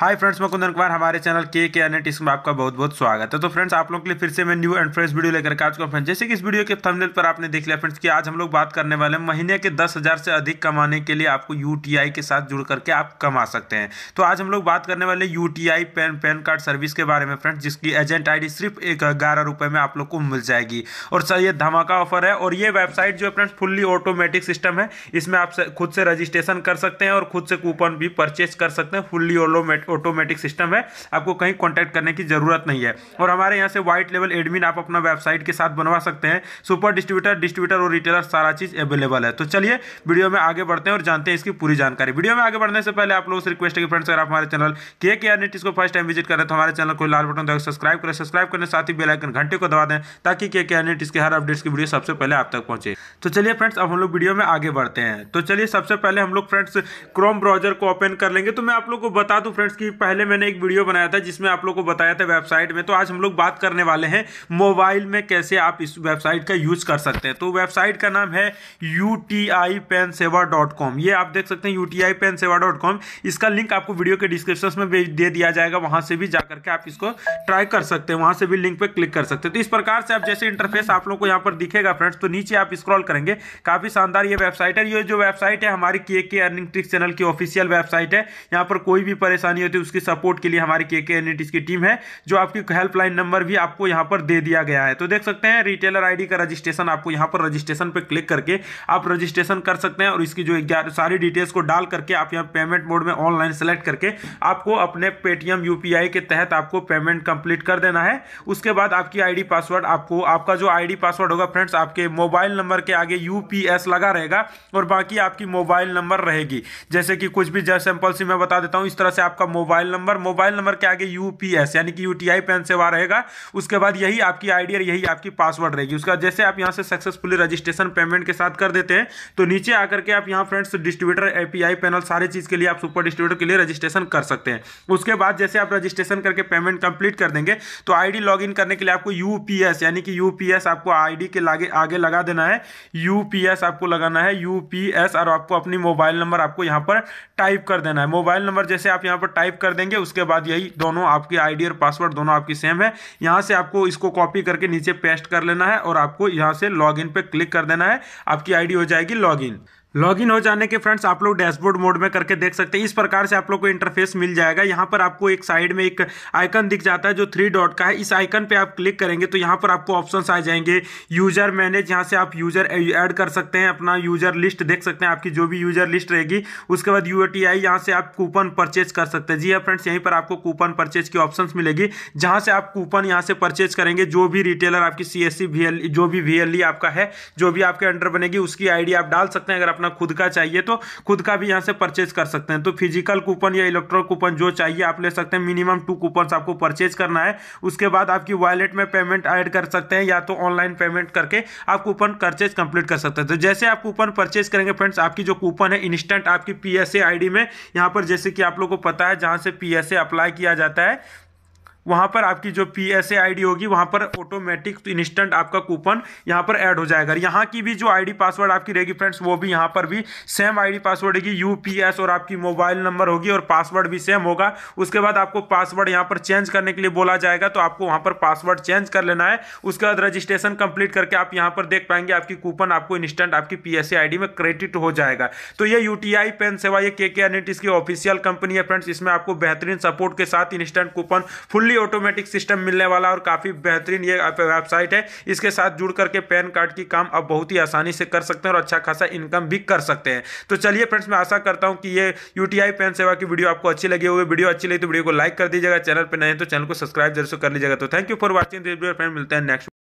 hi friends मैं कुंदन कुमार हमारे channel के के एन टिक्स में आपका बहुत बहुत स्वागत है तो फ्रेंड्स आप लोग के लिए फिर से मैं न्यू एंड फ्रेश वीडियो लेकर के आ चुका फ्रेंड्स जैसे कि इस वीडियो के थंबनेल पर आपने देख लिया फ्रेंड्स कि आज हम लोग बात करने वाले हैं महीने के दस हज़ार से अधिक कमाने के लिए आपको यू के साथ जुड़ करके आप कमा सकते हैं तो आज हम लोग बात करने वाले U T PAN PAN card service के बारे में फ्रेंड्स जिसकी एजेंट आई सिर्फ एक ग्यारह में आप लोग को मिल जाएगी और सर ये धमाका ऑफर है और ये वेबसाइट जो है फ्रेंड्स फुल्ली ऑटोमेटिक सिस्टम है इसमें आप खुद से रजिस्ट्रेशन कर सकते हैं और खुद से कूपन भी परचेज कर सकते हैं फुल्ली ऑटोमेटिक ऑटोमेटिक सिस्टम है आपको कहीं कॉन्टैक्ट करने की ज़रूरत नहीं है और हमारे यहाँ से वाइट लेवल एडमिन आप अपना वेबसाइट के साथ बनवा सकते हैं सुपर डिस्ट्रीब्यूटर डिस्ट्रीब्यूटर और रिटेलर सारा चीज़ अवेलेबल है तो चलिए वीडियो में आगे बढ़ते हैं और जानते हैं इसकी पूरी जानकारी वीडियो में आगे बढ़ने से पहले आप लोगों से रिक्वेस्ट है कि फ्रेंड्स अगर आप हमारे चैनल के के आर को फर्स्ट टाइम विजिट करें तो हमारे चैनल को लाल बटन दबाकर सब्सक्राइब करें सब्सक्राइब करने साथ ही बेलाइकन घंटे को दबा दें ताकि के के आर के हर अपडेट्स की वीडियो सबसे पहले आप तक पहुंचे तो चलिए फ्रेंड्स अब हम लोग वीडियो में आगे बढ़ते हैं तो चलिए सबसे पहले हम लोग फ्रेंड्स क्रोम ब्राउजर को ओपन कर लेंगे तो मैं आप लोग को बता दूँ फ्रेंड्स कि पहले मैंने एक वीडियो बनाया था जिसमें आप लोग को बताया था वेबसाइट में तो आज हम लोग बात करने वाले हैं मोबाइल में कैसे आप इस वेबसाइट का यूज़ कर सकते हैं तो वेबसाइट का नाम है U T I PAN Seva dot com ये आप देख सकते हैं U T I PAN Seva dot com इसका लिंक आपको वीडियो के डिस्क्रिप्शन में दे दिया जाएगा वहां से भी जाकर के आप इसको ट्राई कर सकते हैं वहां से भी लिंक पर क्लिक कर सकते हैं तो इस प्रकार से आप जैसे इंटरफेस आप लोग को यहाँ पर दिखेगा फ्रेंड्स तो नीचे आप स्क्रॉल करेंगे काफ़ी शानदार ये वेबसाइट है ये जो वेबसाइट है हमारी K K earning tricks channel की ऑफिशियल वेबसाइट है यहाँ पर कोई भी परेशानी देते उसके सपोर्ट के लिए हमारी के के एनिटिस की टीम है जो आपकी हेल्पलाइन नंबर भी आपको यहाँ पर दे दिया गया है तो देख सकते हैं रिटेलर आईडी का रजिस्ट्रेशन आपको यहाँ पर रजिस्ट्रेशन पर क्लिक करके आप रजिस्ट्रेशन कर सकते हैं और इसकी जो सारी डिटेल्स को डाल करके आप यहाँ पेमेंट मोड में ऑनलाइन सेलेक्ट करके आपको अपने पेटीएम यू के तहत आपको पेमेंट कंप्लीट कर देना है उसके बाद आपकी आई पासवर्ड आपको आपका जो आई पासवर्ड होगा फ्रेंड्स आपके मोबाइल नंबर के आगे यू लगा रहेगा और बाकी आपकी मोबाइल नंबर रहेगी जैसे कि कुछ भी जैसे सिंपल सी मैं बता देता हूँ इस तरह से आपका मोबाइल नंबर मोबाइल नंबर के आगे यूपीएस यानी कि यूटीआई पेन सेवा रहेगा उसके बाद यही आपकी आईडी और यही आपकी पासवर्ड रहेगी उसका जैसे आप यहाँ से सक्सेसफुली रजिस्ट्रेशन पेमेंट के साथ कर देते हैं तो नीचे आकर के आप यहाँ फ्रेंड्स डिस्ट्रीब्यूटर एपीआई पैनल सारी चीज़ के लिए आप सुपर डिस्ट्रीब्यूटर के लिए रजिस्ट्रेशन कर सकते हैं उसके बाद जैसे आप रजिस्ट्रेशन करके पेमेंट कंप्लीट कर देंगे तो आईडी लॉगिन करने के लिए आपको यूपीएस यानी कि यूपीएस आपको आईडी के लागे आगे लगा देना है यूपीएस आपको लगाना है यूपीएस और आपको अपनी मोबाइल नंबर आपको यहाँ पर टाइप कर देना है मोबाइल नंबर जैसे आप यहाँ पर टाइप टाइप कर देंगे उसके बाद यही दोनों आपकी आईडी और पासवर्ड दोनों आपकी सेम है यहाँ से आपको इसको कॉपी करके नीचे पेस्ट कर लेना है और आपको यहाँ से लॉग इन क्लिक कर देना है आपकी आई हो जाएगी लॉग लॉगिन हो जाने के फ्रेंड्स आप लोग डैशबोर्ड मोड में करके देख सकते हैं इस प्रकार से आप लोग को इंटरफेस मिल जाएगा यहाँ पर आपको एक साइड में एक आइकन दिख जाता है जो थ्री डॉट का है इस आइकन पे आप क्लिक करेंगे तो यहाँ पर आपको ऑप्शन आ जाएंगे यूजर मैनेज यहाँ से आप यूजर ऐड कर सकते हैं अपना यूजर लिस्ट देख सकते हैं आपकी जो भी यूजर लिस्ट रहेगी उसके बाद यू टी आई यहाँ से आप कूपन परचेज कर सकते हैं जी हाँ फ्रेंड्स यहीं पर आपको कूपन परचेज की ऑप्शन मिलेगी जहाँ से आप कूपन यहाँ से परचेज करेंगे जो भी रिटेलर आपकी सी एस जो भी वी e आपका है जो भी आपके अंडर बनेगी उसकी आई आप डाल सकते हैं अगर अपना खुद का चाहिए तो खुद का भी यहाँ से परचेज कर सकते हैं तो फिजिकल कूपन या इलेक्ट्रॉनिक कूपन जो चाहिए आप ले सकते हैं मिनिमम टू कूपन आपको परचेज करना है उसके बाद आपकी वॉलेट में पेमेंट ऐड कर सकते हैं या तो ऑनलाइन पेमेंट करके आप कूपन परचेज कंप्लीट कर सकते हैं तो जैसे आप कूपन परचेज करेंगे फ्रेंड्स आपकी जो कूपन है इंस्टेंट आपकी पी एस में यहाँ पर जैसे कि आप लोग को पता है जहाँ से पी अप्लाई किया जाता है वहां पर आपकी जो पी एस ए आई होगी वहां पर ऑटोमेटिक इंस्टेंट आपका कूपन यहां पर ऐड हो जाएगा यहां की भी जो आईडी पासवर्ड आपकी रहेगी फ्रेंड्स वो भी यहां पर भी सेम आईडी पासवर्ड होगी यूपीएस और आपकी मोबाइल नंबर होगी और पासवर्ड भी सेम होगा उसके बाद आपको पासवर्ड यहाँ पर चेंज करने के लिए बोला जाएगा तो आपको वहां पर पासवर्ड चेंज कर लेना है उसके बाद रजिस्ट्रेशन कंप्लीट करके आप यहां पर देख पाएंगे आपकी कूपन आपको इंस्टेंट आपकी पी एस में क्रेडिट हो जाएगा तो ये यूटीआई पेन सेवा ये के के इसकी ऑफिशियल कंपनी है फ्रेंड्स इसमें आपको बेहतरीन सपोर्ट के साथ instant coupon fully fully automatic system मिलने वाला और काफ़ी बेहतरीन ये वेबसाइट है इसके साथ जुड़ करके पैन कार्ड की काम आप बहुत ही आसानी से कर सकते हैं और अच्छा खासा इनकम भी कर सकते हैं तो चलिए फ्रेंड्स मैं आशा करता हूँ कि ये यू पैन सेवा की वीडियो आपको अच्छी लगी होगी वीडियो अच्छी लगी तो वीडियो को लाइक कर दीजिएगा चैनल पर नए तो चैनल को सब्सक्राइब जरूर कर लीजिएगा तो thank you for watching this video friend मिलते हैं नेक्स्ट